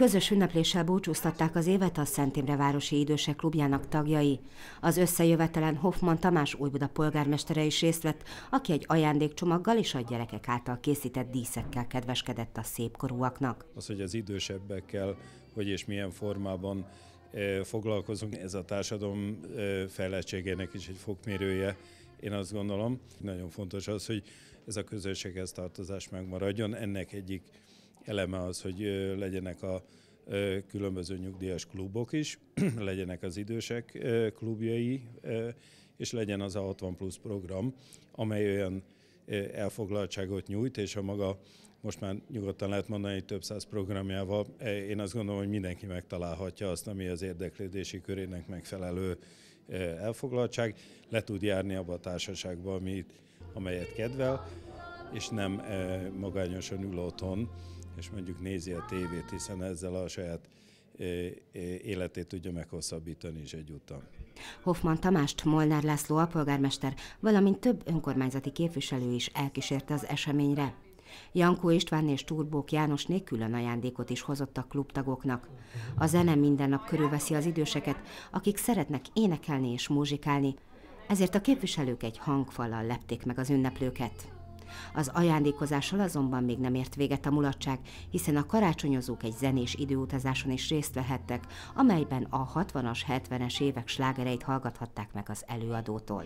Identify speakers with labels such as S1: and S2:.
S1: Közös ünnepléssel búcsúztatták az évet a Szent Imre Városi Idősek Klubjának tagjai. Az összejövetelen Hoffman Tamás újbuda polgármestere is részt vett, aki egy ajándékcsomaggal és a gyerekek által készített díszekkel kedveskedett a szépkorúaknak.
S2: Az, hogy az idősebbekkel, hogy és milyen formában eh, foglalkozunk, ez a társadalom eh, fejlettségének is egy fokmérője, én azt gondolom. Nagyon fontos az, hogy ez a közösséghez tartozás megmaradjon. Ennek egyik eleme az, hogy legyenek a különböző nyugdíjas klubok is, legyenek az idősek klubjai, és legyen az a 60 plusz program, amely olyan elfoglaltságot nyújt, és a maga most már nyugodtan lehet mondani több száz programjával, én azt gondolom, hogy mindenki megtalálhatja azt, ami az érdeklődési körének megfelelő elfoglaltság, le tud járni abba a társaságba, amit, amelyet kedvel és nem e, magányosan ül otthon, és mondjuk nézi a tévét, hiszen ezzel a saját e, e, életét tudja meghosszabbítani is egyúttal.
S1: Hoffman Tamást Molnár László alpolgármester, valamint több önkormányzati képviselő is elkísérte az eseményre. Jankó István és Turbók János külön ajándékot is hozott a klubtagoknak. A zene minden nap körülveszi az időseket, akik szeretnek énekelni és muzsikálni, ezért a képviselők egy hangfallal lepték meg az ünneplőket. Az ajándékozással azonban még nem ért véget a mulatság, hiszen a karácsonyozók egy zenés időutazáson is részt vehettek, amelyben a 60-as, 70-es évek slágereit hallgathatták meg az előadótól.